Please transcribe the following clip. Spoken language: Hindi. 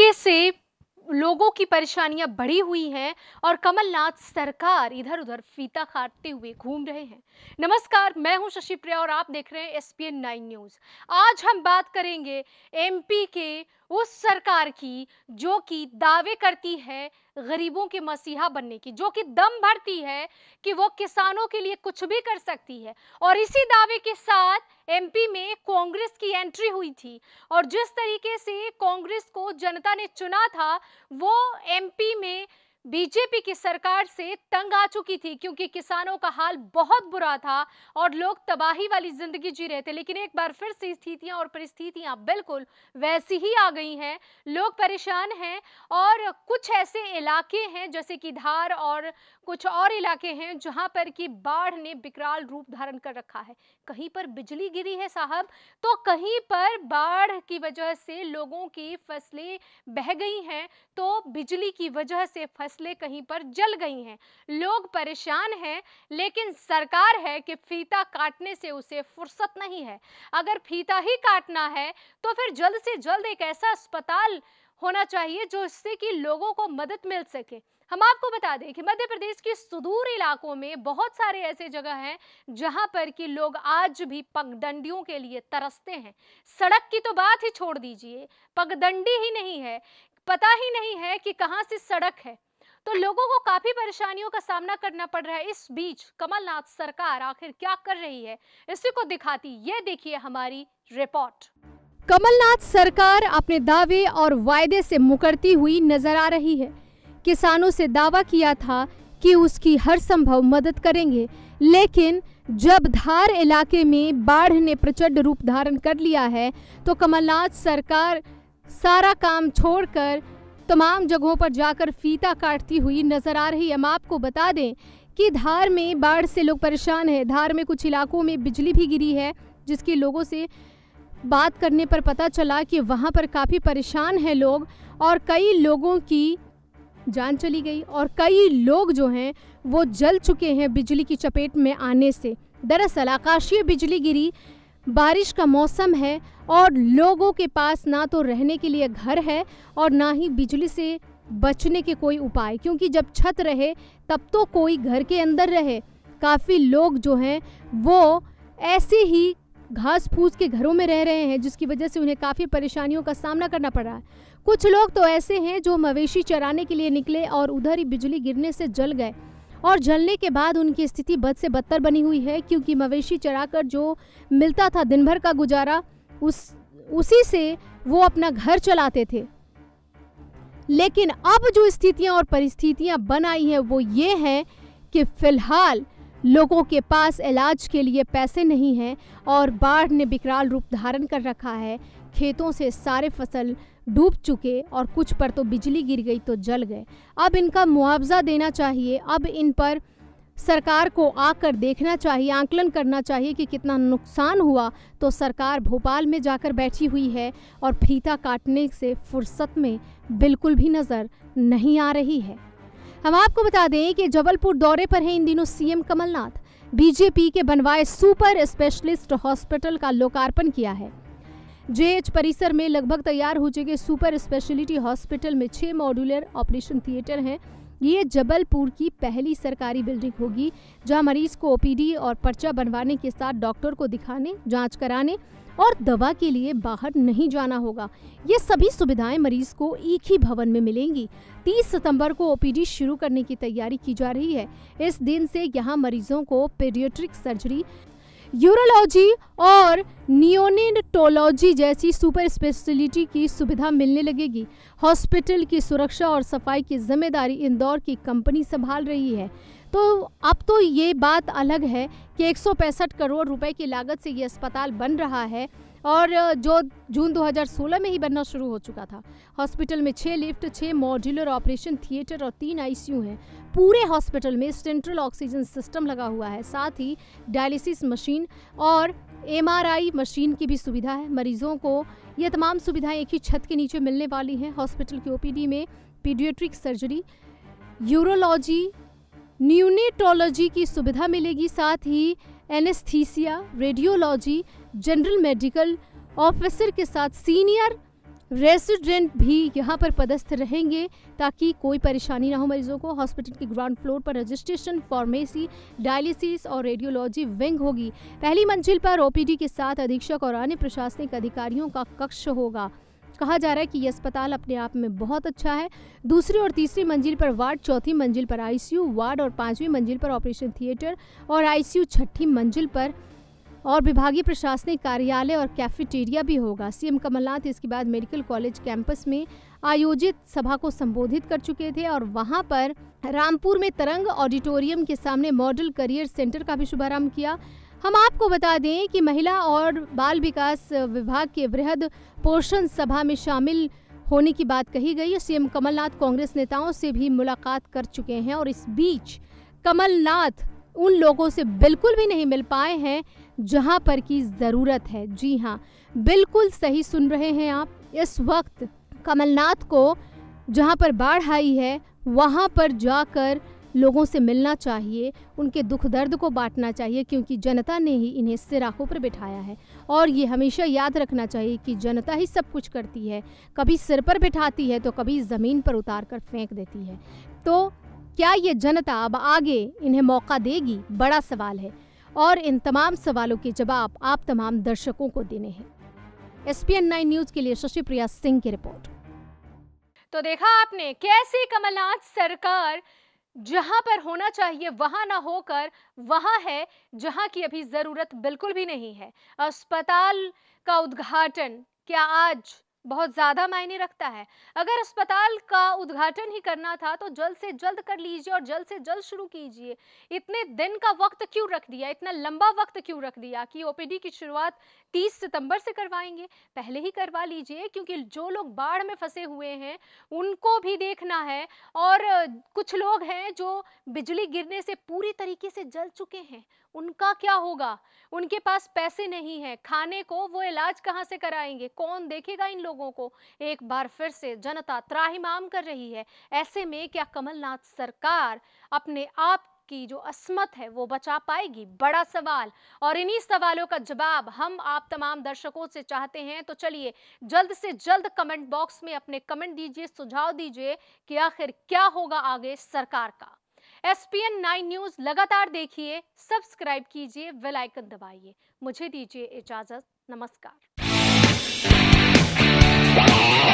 तरीके से लोगों की परेशानियां बढ़ी हुई हैं और कमलनाथ सरकार इधर उधर फीता काटते हुए घूम रहे हैं नमस्कार मैं हूं शशि प्रिया और आप देख रहे हैं एस पी न्यूज़ आज हम बात करेंगे एमपी के उस सरकार की जो कि दावे करती है गरीबों के मसीहा बनने की जो कि दम भरती है कि वो किसानों के लिए कुछ भी कर सकती है और इसी दावे के साथ एमपी में कांग्रेस की एंट्री हुई थी और जिस तरीके से कांग्रेस को जनता ने चुना था वो एमपी में बीजेपी की सरकार से तंग आ चुकी थी क्योंकि किसानों का हाल बहुत बुरा था और लोग तबाही वाली जिंदगी जी रहे थे लेकिन एक बार फिर से स्थितियां और परिस्थितियां बिल्कुल वैसी ही आ गई हैं लोग परेशान हैं और कुछ ऐसे इलाके हैं जैसे कि धार और कुछ और इलाके हैं जहां पर कि बाढ़ ने विकराल रूप धारण कर रखा है कहीं पर बिजली गिरी है साहब तो कहीं पर बाढ़ की वजह से लोगों की फसलें बह गई हैं तो बिजली की वजह से फसल फसलें कहीं पर जल गई हैं लोग परेशान हैं लेकिन सरकार है कि फीता काटने से उसे फुर्सत नहीं है अगर फीता ही काटना है तो फिर जल्द से जल्द एक ऐसा अस्पताल होना चाहिए जो इससे कि लोगों को मदद मिल सके हम आपको बता दें कि मध्य प्रदेश के सुदूर इलाकों में बहुत सारे ऐसे जगह हैं जहां पर कि लोग आज भी पगडंडियों के लिए तरसते हैं सड़क की तो बात ही छोड़ दीजिए पगडंडी ही नहीं है पता ही नहीं है कि कहां से सड़क है तो लोगों को काफी परेशानियों का सामना करना पड़ रहा है इस बीच कमलनाथ सरकार आखिर क्या कर रही है इसी को दिखाती ये देखिए हमारी रिपोर्ट कमलनाथ सरकार अपने दावे और वायदे से मुकरती हुई नजर आ रही है किसानों से दावा किया था कि उसकी हर संभव मदद करेंगे लेकिन जब धार इलाके में बाढ़ ने प्रचंड रूप धारण कर लिया है तो कमलनाथ सरकार सारा काम छोड़कर तमाम जगहों पर जाकर फीता काटती हुई नजर आ रही हम आपको बता दें कि धार में बाढ़ से लोग परेशान हैं धार में कुछ इलाकों में बिजली भी गिरी है जिसकी लोगों से बात करने पर पता चला कि वहाँ पर काफ़ी परेशान हैं लोग और कई लोगों की जान चली गई और कई लोग जो हैं वो जल चुके हैं बिजली की चपेट में आने से दरअसल आकाशीय बिजली गिरी बारिश का मौसम है और लोगों के पास ना तो रहने के लिए घर है और ना ही बिजली से बचने के कोई उपाय क्योंकि जब छत रहे तब तो कोई घर के अंदर रहे काफ़ी लोग जो हैं वो ऐसे ही घास फूस के घरों में रह रहे हैं जिसकी वजह से उन्हें काफ़ी परेशानियों का सामना करना पड़ रहा है कुछ लोग तो ऐसे हैं जो मवेशी चराने के लिए निकले और उधर ही बिजली गिरने से जल गए और जलने के बाद उनकी स्थिति बद से बदतर बनी हुई है क्योंकि मवेशी चराकर जो मिलता था दिन भर का गुजारा उस उसी से वो अपना घर चलाते थे लेकिन अब जो स्थितियां और परिस्थितियां आई हैं वो ये हैं कि फिलहाल लोगों के पास इलाज के लिए पैसे नहीं हैं और बाढ़ ने विकराल रूप धारण कर रखा है खेतों से सारे फसल डूब चुके और कुछ पर तो बिजली गिर गई तो जल गए अब इनका मुआवजा देना चाहिए अब इन पर सरकार को आकर देखना चाहिए आंकलन करना चाहिए कि कितना नुकसान हुआ तो सरकार भोपाल में जाकर बैठी हुई है और फीता काटने से फुर्सत में बिल्कुल भी नज़र नहीं आ रही है हम आपको बता दें कि जबलपुर दौरे पर हैं इन दिनों सीएम कमलनाथ बीजेपी के बनवाए सुपर स्पेशलिस्ट हॉस्पिटल का लोकार्पण किया है जेएच परिसर में लगभग तैयार हो चुके सुपर स्पेशलिटी हॉस्पिटल में छः मॉड्यूलर ऑपरेशन थिएटर हैं ये जबलपुर की पहली सरकारी बिल्डिंग होगी जहां मरीज को ओपीडी और पर्चा बनवाने के साथ डॉक्टर को दिखाने जांच कराने और दवा के लिए बाहर नहीं जाना होगा ये सभी सुविधाएं मरीज को एक ही भवन में मिलेंगी 30 सितंबर को ओपीडी शुरू करने की तैयारी की जा रही है इस दिन से यहाँ मरीजों को पेडियोट्रिक सर्जरी यूरोलॉजी और नियोनिटोलॉजी जैसी सुपर स्पेशलिटी की सुविधा मिलने लगेगी हॉस्पिटल की सुरक्षा और सफाई की जिम्मेदारी इंदौर की कंपनी संभाल रही है तो अब तो ये बात अलग है कि एक करोड़ रुपए की लागत से ये अस्पताल बन रहा है और जो जून 2016 में ही बनना शुरू हो चुका था हॉस्पिटल में छः लिफ्ट छः मॉड्यूलर ऑपरेशन थिएटर और तीन आईसीयू हैं पूरे हॉस्पिटल में सेंट्रल ऑक्सीजन सिस्टम लगा हुआ है साथ ही डायलिसिस मशीन और एमआरआई मशीन की भी सुविधा है मरीजों को ये तमाम सुविधाएं एक ही छत के नीचे मिलने वाली हैं हॉस्पिटल की ओपीडी में पीडियोट्रिक सर्जरी यूरोलॉजी न्यूनेटोलॉजी की सुविधा मिलेगी साथ ही anaesthesia radiology general medical officer के साथ सीनियर रेसिडेंट भी यहाँ पर पदस्थ रहेंगे ताकि कोई परेशानी ना हो मरीजों को हॉस्पिटल के ग्राउंड फ्लोर पर रजिस्ट्रेशन फार्मेसी डायलिसिस और रेडियोलॉजी विंग होगी पहली मंजिल पर ओपीडी के साथ अधीक्षक और अन्य प्रशासनिक अधिकारियों का कक्ष होगा कहा जा रहा है कि यह अस्पताल अपने आप में बहुत अच्छा है दूसरी और तीसरी मंजिल पर वार्ड चौथी मंजिल पर आईसीयू वार्ड और पाँचवीं मंजिल पर ऑपरेशन थिएटर और आईसीयू छठी मंजिल पर और विभागीय प्रशासनिक कार्यालय और कैफेटेरिया भी होगा सीएम कमलनाथ इसके बाद मेडिकल कॉलेज कैंपस में आयोजित सभा को संबोधित कर चुके थे और वहां पर रामपुर में तरंग ऑडिटोरियम के सामने मॉडल करियर सेंटर का भी शुभारंभ किया हम आपको बता दें कि महिला और बाल विकास विभाग के वृहद पोषण सभा में शामिल होने की बात कही गई सीएम कमलनाथ कांग्रेस नेताओं से भी मुलाकात कर चुके हैं और इस बीच कमलनाथ उन लोगों से बिल्कुल भी नहीं मिल पाए हैं जहां पर की ज़रूरत है जी हां बिल्कुल सही सुन रहे हैं आप इस वक्त कमलनाथ को जहां पर बाढ़ आई है वहां पर जाकर लोगों से मिलना चाहिए उनके दुख दर्द को बांटना चाहिए क्योंकि जनता ने ही इन्हें सिराखों पर बिठाया है और ये हमेशा याद रखना चाहिए कि जनता ही सब कुछ करती है कभी सिर पर बिठाती है तो कभी ज़मीन पर उतार कर फेंक देती है तो क्या ये जनता अब आगे इन्हें मौका देगी बड़ा सवाल है और इन तमाम सवालों के जवाब आप तमाम दर्शकों को देने हैं एस पी न्यूज के लिए शशि प्रिया सिंह की रिपोर्ट तो देखा आपने कैसे कमलनाथ सरकार जहां पर होना चाहिए वहां ना होकर वहां है जहां की अभी ज़रूरत बिल्कुल भी नहीं है अस्पताल का उद्घाटन क्या आज बहुत ज़्यादा मायने रखता है अगर अस्पताल का उद्घाटन ही करना था तो जल्द से जल्द कर लीजिए और जल्द से जल्द शुरू कीजिए इतने दिन का वक्त क्यों रख दिया इतना लंबा वक्त क्यों रख दिया कि ओपीडी की शुरुआत 30 सितंबर से करवाएंगे पहले ही करवा लीजिए क्योंकि जो लोग बाढ़ में फंसे हुए हैं उनको भी देखना है और कुछ लोग हैं जो बिजली गिरने से पूरी तरीके से जल चुके हैं उनका क्या होगा उनके पास पैसे नहीं है खाने को वो इलाज कहाँ से कराएंगे कौन देखेगा इन लोग लोगों को एक बार फिर से जनता त्राहिमाम कर रही है ऐसे में क्या कमलनाथ सरकार अपने आप की जो असमत है वो बचा पाएगी बड़ा सवाल और इन्हीं सवालों का जवाब हम आप तमाम दर्शकों से चाहते हैं तो चलिए जल्द से जल्द कमेंट बॉक्स में अपने कमेंट दीजिए सुझाव दीजिए कि आखिर क्या होगा आगे सरकार का S P N nine news लगातार देखिए सब्सक्राइब कीजिए वेल आइकन दबाइए मुझे दीजिए इजाजत नमस्कार Yeah.